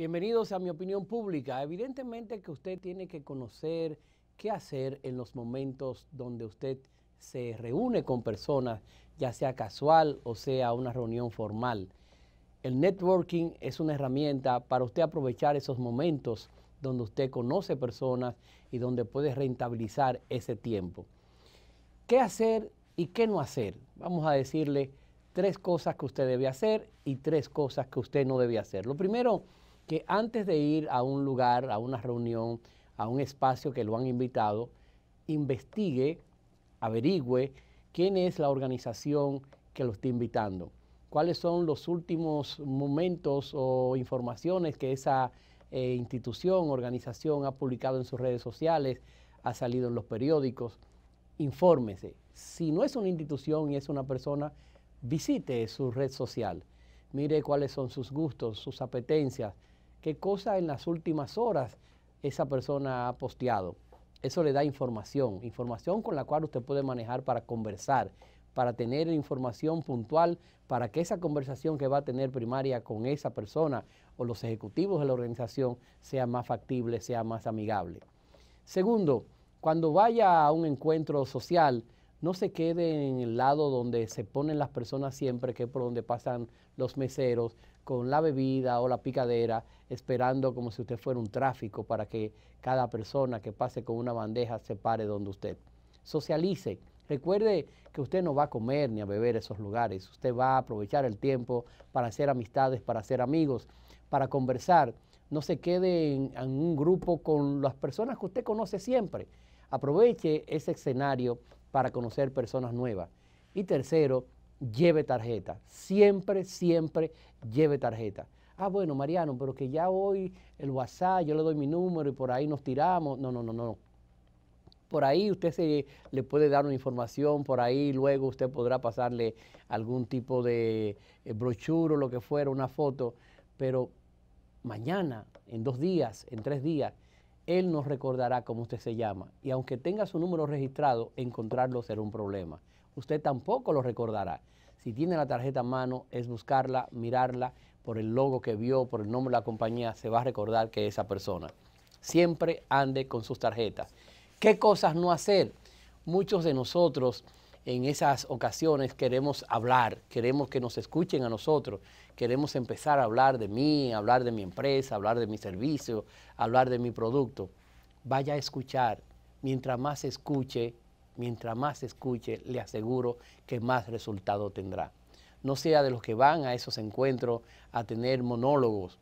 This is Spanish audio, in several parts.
Bienvenidos a mi opinión pública. Evidentemente que usted tiene que conocer qué hacer en los momentos donde usted se reúne con personas, ya sea casual o sea una reunión formal. El networking es una herramienta para usted aprovechar esos momentos donde usted conoce personas y donde puede rentabilizar ese tiempo. ¿Qué hacer y qué no hacer? Vamos a decirle tres cosas que usted debe hacer y tres cosas que usted no debe hacer. Lo primero que antes de ir a un lugar, a una reunión, a un espacio que lo han invitado, investigue, averigüe quién es la organización que lo está invitando, cuáles son los últimos momentos o informaciones que esa eh, institución, organización ha publicado en sus redes sociales, ha salido en los periódicos. Infórmese. Si no es una institución y es una persona, visite su red social. Mire cuáles son sus gustos, sus apetencias, qué cosa en las últimas horas esa persona ha posteado. Eso le da información, información con la cual usted puede manejar para conversar, para tener información puntual, para que esa conversación que va a tener primaria con esa persona o los ejecutivos de la organización sea más factible, sea más amigable. Segundo, cuando vaya a un encuentro social, no se quede en el lado donde se ponen las personas siempre, que es por donde pasan los meseros con la bebida o la picadera, esperando como si usted fuera un tráfico para que cada persona que pase con una bandeja se pare donde usted. Socialice. Recuerde que usted no va a comer ni a beber esos lugares. Usted va a aprovechar el tiempo para hacer amistades, para hacer amigos, para conversar. No se quede en, en un grupo con las personas que usted conoce siempre. Aproveche ese escenario para conocer personas nuevas. Y tercero, lleve tarjeta. Siempre, siempre lleve tarjeta. Ah, bueno, Mariano, pero que ya hoy el WhatsApp, yo le doy mi número y por ahí nos tiramos. No, no, no, no. Por ahí usted se, le puede dar una información, por ahí luego usted podrá pasarle algún tipo de eh, brochure o lo que fuera, una foto, pero mañana, en dos días, en tres días, él nos recordará cómo usted se llama y aunque tenga su número registrado, encontrarlo será un problema. Usted tampoco lo recordará. Si tiene la tarjeta a mano, es buscarla, mirarla, por el logo que vio, por el nombre de la compañía, se va a recordar que es esa persona. Siempre ande con sus tarjetas. ¿Qué cosas no hacer? Muchos de nosotros en esas ocasiones queremos hablar, queremos que nos escuchen a nosotros, queremos empezar a hablar de mí, hablar de mi empresa, hablar de mi servicio, hablar de mi producto. Vaya a escuchar, mientras más escuche, mientras más escuche, le aseguro que más resultado tendrá. No sea de los que van a esos encuentros a tener monólogos.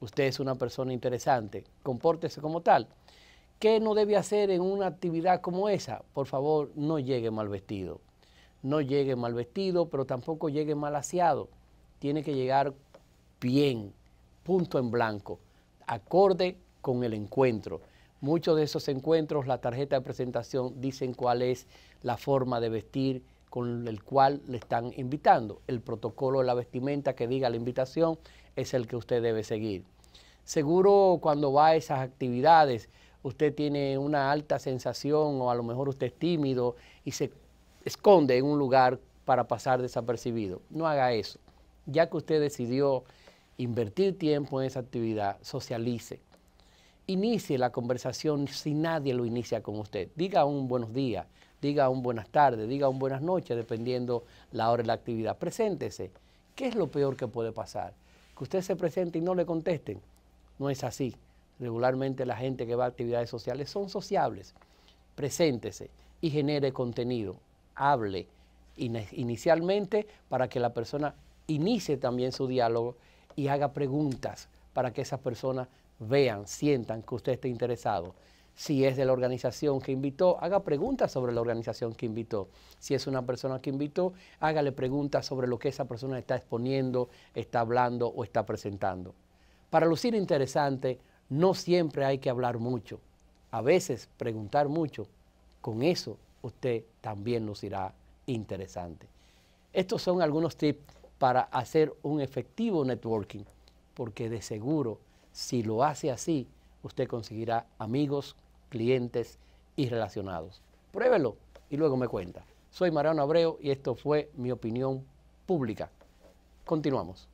Usted es una persona interesante, compórtese como tal. ¿Qué no debe hacer en una actividad como esa? Por favor, no llegue mal vestido. No llegue mal vestido, pero tampoco llegue mal aseado. Tiene que llegar bien, punto en blanco, acorde con el encuentro. Muchos de esos encuentros, la tarjeta de presentación dicen cuál es la forma de vestir con el cual le están invitando. El protocolo de la vestimenta que diga la invitación es el que usted debe seguir. Seguro cuando va a esas actividades, usted tiene una alta sensación o a lo mejor usted es tímido y se esconde en un lugar para pasar desapercibido. No haga eso. Ya que usted decidió invertir tiempo en esa actividad, socialice. Inicie la conversación si nadie lo inicia con usted. Diga un buenos días, diga un buenas tardes, diga un buenas noches, dependiendo la hora de la actividad. Preséntese. ¿Qué es lo peor que puede pasar? Que usted se presente y no le contesten. No es así. Regularmente la gente que va a actividades sociales son sociables. Preséntese y genere contenido. Hable inicialmente para que la persona inicie también su diálogo y haga preguntas para que esas personas vean, sientan que usted está interesado. Si es de la organización que invitó, haga preguntas sobre la organización que invitó. Si es una persona que invitó, hágale preguntas sobre lo que esa persona está exponiendo, está hablando o está presentando. Para lucir interesante, no siempre hay que hablar mucho. A veces preguntar mucho, con eso usted también nos irá interesante. Estos son algunos tips para hacer un efectivo networking, porque de seguro, si lo hace así, usted conseguirá amigos, clientes y relacionados. Pruébelo y luego me cuenta. Soy Mariano Abreu y esto fue mi opinión pública. Continuamos.